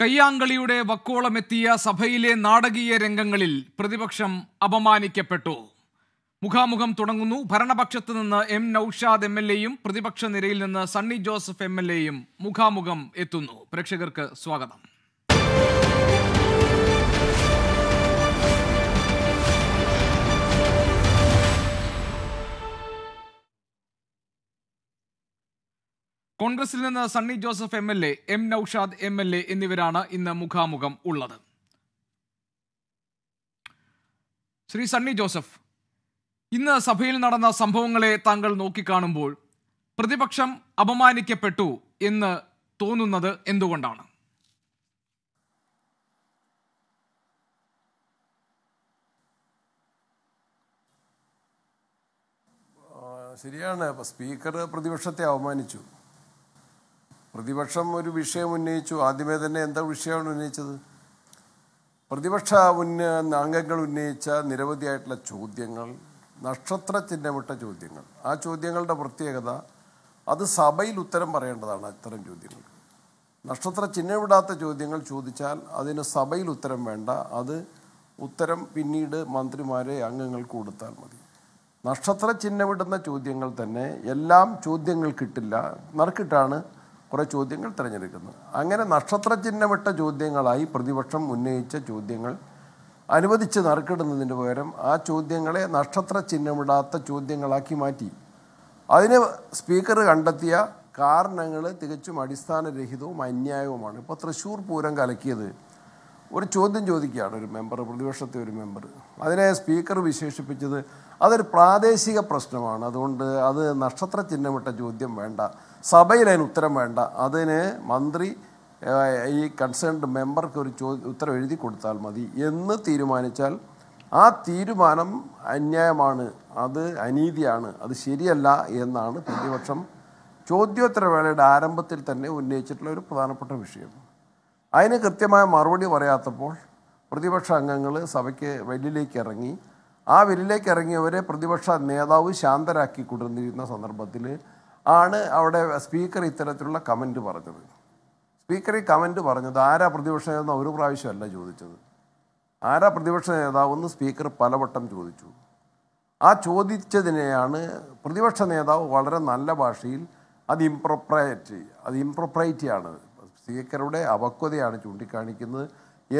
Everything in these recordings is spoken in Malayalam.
കയ്യാങ്കളിയുടെ വക്കോളമെത്തിയ സഭയിലെ നാടകീയ രംഗങ്ങളിൽ പ്രതിപക്ഷം അപമാനിക്കപ്പെട്ടു മുഖാമുഖം തുടങ്ങുന്നു ഭരണപക്ഷത്ത് നിന്ന് എം നൌഷാദ് എം എൽ എയും പ്രതിപക്ഷ നിരയിൽ നിന്ന് സണ്ണി ജോസഫ് എം എൽ എയും മുഖാമുഖം എത്തുന്നു പ്രേക്ഷകർക്ക് സ്വാഗതം കോൺഗ്രസിൽ നിന്ന് Sunny Joseph M L A M Noushad M L A എന്നിവരാണ് ഇന്ന് മുഖാമുഖം ഉള്ളത് ശ്രീ സണ്ണി ജോസഫ് ഇന്ന് സഭയിൽ നടന്ന സംഭവങ്ങളെ താങ്കൾ നോക്കിക്കാണുമ്പോൾ പ്രതിപക്ഷം അപമാനിക്കപ്പെട്ടു എന്ന് തോന്നുന്നത് എന്തുകൊണ്ടാണ് ശരിയാണ് സ്പീക്കർ പ്രതിപക്ഷത്തെ അവമാനിച്ചു പ്രതിപക്ഷം ഒരു വിഷയം ഉന്നയിച്ചു ആദ്യമേ തന്നെ എന്താ വിഷയമാണ് ഉന്നയിച്ചത് പ്രതിപക്ഷ ഉന്ന അംഗങ്ങൾ ഉന്നയിച്ച നിരവധിയായിട്ടുള്ള ചോദ്യങ്ങൾ നക്ഷത്ര ചിഹ്നമിട്ട ചോദ്യങ്ങൾ ആ ചോദ്യങ്ങളുടെ പ്രത്യേകത അത് സഭയിൽ ഉത്തരം പറയേണ്ടതാണ് അത്തരം ചോദ്യങ്ങൾ നക്ഷത്ര ചിഹ്നമിടാത്ത ചോദ്യങ്ങൾ ചോദിച്ചാൽ അതിന് സഭയിൽ ഉത്തരം വേണ്ട അത് ഉത്തരം പിന്നീട് മന്ത്രിമാരെ അംഗങ്ങൾക്ക് കൊടുത്താൽ മതി നക്ഷത്ര ചിഹ്നമിടുന്ന ചോദ്യങ്ങൾ തന്നെ എല്ലാം ചോദ്യങ്ങൾ കിട്ടില്ല നറുക്കിട്ടാണ് കുറേ ചോദ്യങ്ങൾ തിരഞ്ഞെടുക്കുന്നു അങ്ങനെ നക്ഷത്ര ചിഹ്നമിട്ട ചോദ്യങ്ങളായി പ്രതിപക്ഷം ഉന്നയിച്ച ചോദ്യങ്ങൾ അനുവദിച്ച് നറുക്കിടുന്നതിന് പകരം ആ ചോദ്യങ്ങളെ നക്ഷത്ര ചിഹ്നമിടാത്ത ചോദ്യങ്ങളാക്കി മാറ്റി അതിന് സ്പീക്കർ കണ്ടെത്തിയ കാരണങ്ങൾ തികച്ചും അടിസ്ഥാനരഹിതവും അന്യായവുമാണ് ഇപ്പോൾ തൃശ്ശൂർ പൂരം കലക്കിയത് ഒരു ചോദ്യം ചോദിക്കുകയാണ് ഒരു മെമ്പർ പ്രതിപക്ഷത്തെ ഒരു മെമ്പർ അതിനെ സ്പീക്കർ വിശേഷിപ്പിച്ചത് അതൊരു പ്രാദേശിക പ്രശ്നമാണ് അതുകൊണ്ട് അത് നക്ഷത്ര ചിഹ്നമിട്ട ചോദ്യം വേണ്ട സഭയിൽ അതിന് ഉത്തരം വേണ്ട അതിന് മന്ത്രി ഈ കൺസേൺഡ് മെമ്പർക്ക് ഒരു ചോ ഉത്തരം എഴുതി കൊടുത്താൽ മതി എന്ന് തീരുമാനിച്ചാൽ ആ തീരുമാനം അന്യായമാണ് അത് അനീതിയാണ് അത് ശരിയല്ല എന്നാണ് പ്രതിപക്ഷം ചോദ്യോത്തരവേളയുടെ ആരംഭത്തിൽ തന്നെ ഉന്നയിച്ചിട്ടുള്ള ഒരു പ്രധാനപ്പെട്ട വിഷയം അതിന് കൃത്യമായ മറുപടി പറയാത്തപ്പോൾ പ്രതിപക്ഷ അംഗങ്ങൾ സഭയ്ക്ക് വെല്ലിലേക്ക് ഇറങ്ങി ആ വെല്ലിലേക്ക് ഇറങ്ങിയവരെ പ്രതിപക്ഷ നേതാവ് ശാന്തരാക്കി കൊണ്ടിരുന്നിരുന്ന സന്ദർഭത്തിൽ ആണ് അവിടെ സ്പീക്കർ ഇത്തരത്തിലുള്ള കമൻ്റ് പറഞ്ഞത് സ്പീക്കർ ഈ കമൻ്റ് പറഞ്ഞത് ആരാ പ്രതിപക്ഷ നേതാവ് ഒരു പ്രാവശ്യമല്ല ചോദിച്ചത് ആരാ പ്രതിപക്ഷ നേതാവെന്ന് സ്പീക്കർ പലവട്ടം ചോദിച്ചു ആ ചോദിച്ചതിനെയാണ് പ്രതിപക്ഷ നേതാവ് വളരെ നല്ല ഭാഷയിൽ അത് ഇംപ്രൊപ്രൈറ്റി അത് ഇംപ്രൊപ്രൈറ്റിയാണ് സ്പീക്കറുടെ അവക്വതയാണ് ചൂണ്ടിക്കാണിക്കുന്നത്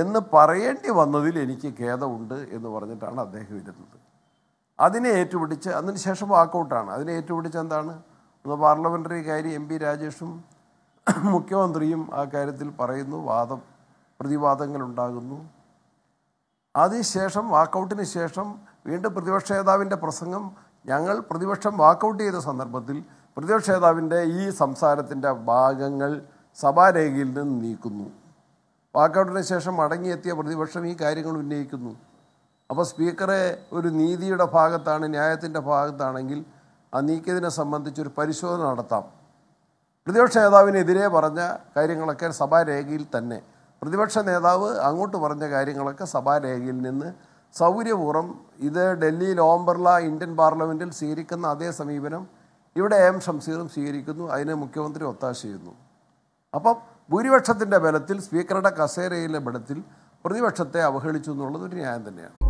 എന്ന് പറയേണ്ടി വന്നതിൽ എനിക്ക് ഖേദമുണ്ട് എന്ന് പറഞ്ഞിട്ടാണ് അദ്ദേഹം ഇരുന്നത് അതിനെ ഏറ്റുപിടിച്ച് അതിന് ശേഷം വാക്കൗട്ടാണ് അതിനെ ഏറ്റുപിടിച്ച് എന്താണ് അപ്പോൾ പാർലമെൻ്ററി കാര്യ എം പി രാജേഷും മുഖ്യമന്ത്രിയും ആ കാര്യത്തിൽ പറയുന്നു വാദം പ്രതിവാദങ്ങൾ ഉണ്ടാകുന്നു അതിനുശേഷം വാക്കൗട്ടിന് ശേഷം വീണ്ടും പ്രതിപക്ഷ നേതാവിൻ്റെ പ്രസംഗം ഞങ്ങൾ പ്രതിപക്ഷം വാക്കൗട്ട് ചെയ്ത സന്ദർഭത്തിൽ പ്രതിപക്ഷ നേതാവിൻ്റെ ഈ സംസാരത്തിൻ്റെ ഭാഗങ്ങൾ സഭാരേഖയിൽ നിന്ന് നീക്കുന്നു വാക്കൗട്ടിന് ശേഷം മടങ്ങിയെത്തിയ പ്രതിപക്ഷം ഈ കാര്യങ്ങൾ ഉന്നയിക്കുന്നു അപ്പോൾ സ്പീക്കറെ ഒരു നീതിയുടെ ഭാഗത്താണ് ന്യായത്തിൻ്റെ ഭാഗത്താണെങ്കിൽ ആ നീക്കിയതിനെ സംബന്ധിച്ചൊരു പരിശോധന നടത്താം പ്രതിപക്ഷ നേതാവിനെതിരെ പറഞ്ഞ കാര്യങ്ങളൊക്കെ സഭാരേഖയിൽ തന്നെ പ്രതിപക്ഷ നേതാവ് അങ്ങോട്ട് പറഞ്ഞ കാര്യങ്ങളൊക്കെ സഭാരേഖയിൽ നിന്ന് സൗകര്യപൂർവ്വം ഇത് ഡൽഹിയിൽ ഓം ബിർള ഇന്ത്യൻ പാർലമെൻറ്റിൽ സ്വീകരിക്കുന്ന അതേ സമീപനം ഇവിടെ എം ഷംസീറും സ്വീകരിക്കുന്നു അതിനെ മുഖ്യമന്ത്രി ഒത്താശ ചെയ്യുന്നു അപ്പം ഭൂരിപക്ഷത്തിൻ്റെ ബലത്തിൽ സ്പീക്കറുടെ കസേരയിലെ ബലത്തിൽ പ്രതിപക്ഷത്തെ അവഹേളിച്ചു എന്നുള്ളത് ഒരു ന്യായം തന്നെയാണ്